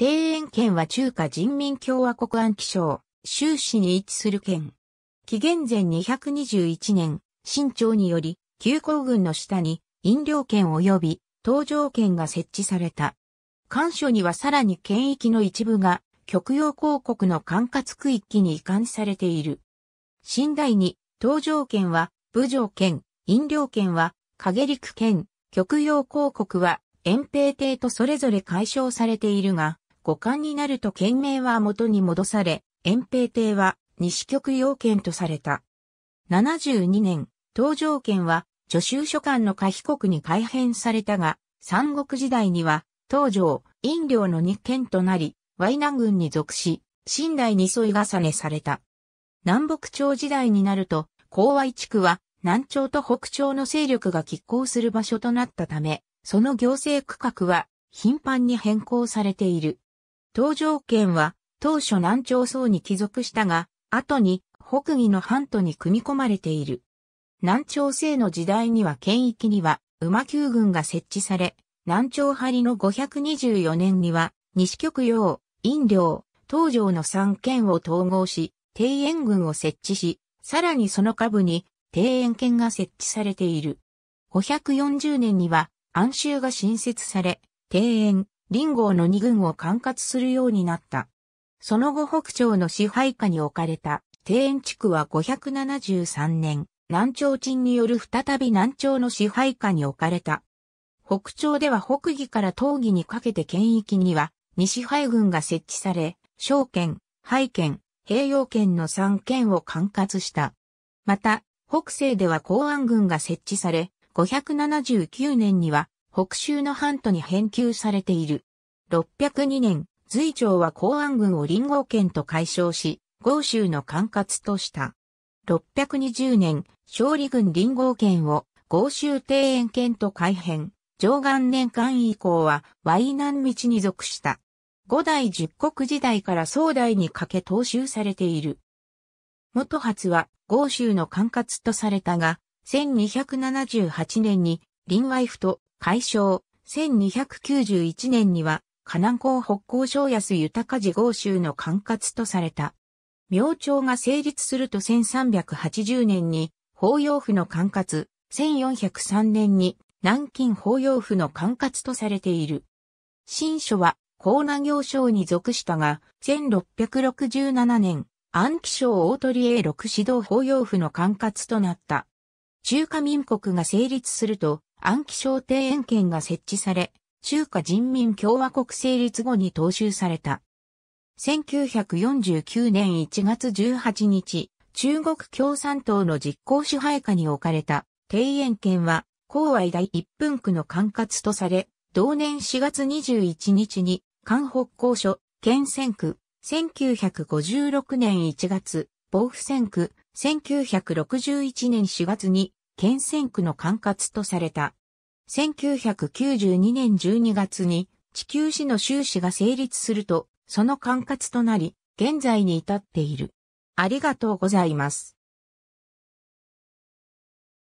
庭園県は中華人民共和国安徽省、州市に位置する県。紀元前221年、清朝により、旧皇軍の下に、飲料県及び、登場県が設置された。官所にはさらに県域の一部が、極洋広国の管轄区域に移管されている。新代に、登場県は、武条県、飲料県は、影陸県、極洋広国は、遠平帝とそれぞれ解消されているが、五冠になると県名は元に戻され、遠平帝は西極要県とされた。72年、東条県は助州書館の下被国に改変されたが、三国時代には東条、飲料の日県となり、ワイナ軍に属し、新代に添い重ねされた。南北朝時代になると、高和地区は南朝と北朝の勢力が拮抗する場所となったため、その行政区画は頻繁に変更されている。東条県は当初南朝層に帰属したが、後に北義の半島に組み込まれている。南朝政の時代には県域には馬球軍が設置され、南朝張の524年には西極洋、陰領、東条の三県を統合し、庭園軍を設置し、さらにその下部に庭園県が設置されている。540年には安州が新設され、庭園、林号の二軍を管轄するようになった。その後北朝の支配下に置かれた庭園地区は573年、南朝鎮による再び南朝の支配下に置かれた。北朝では北義から東義にかけて県域には、西配軍が設置され、小県、廃県、平洋県の三県を管轄した。また、北西では公安軍が設置され、579年には北州の半島に編給されている。602年、隋朝は公安軍を林檎県と解消し、豪州の管轄とした。620年、勝利軍林檎県を豪州庭園県と改編。上元年間以降は、ナ南道に属した。五代十国時代から壮代にかけ踏襲されている。元初は、豪州の管轄とされたが、1278年に林外府と解消、1291年には、河南港北高省安豊寺豪州の管轄とされた。明朝が成立すると1380年に、法要府の管轄、1403年に、南京法要府の管轄とされている。新書は、江南行省に属したが、1667年、安徽省大鳥江六指導法要府の管轄となった。中華民国が成立すると、暗記小庭園圏が設置され、中華人民共和国成立後に踏襲された。1949年1月18日、中国共産党の実行支配下に置かれた庭園圏は、郊外第一分区の管轄とされ、同年4月21日に、関北公所、県選区、1956年1月、防府選区、1961年4月に、県選区の管轄とされた。1992年12月に地球市の収支が成立すると、その管轄となり、現在に至っている。ありがとうございます。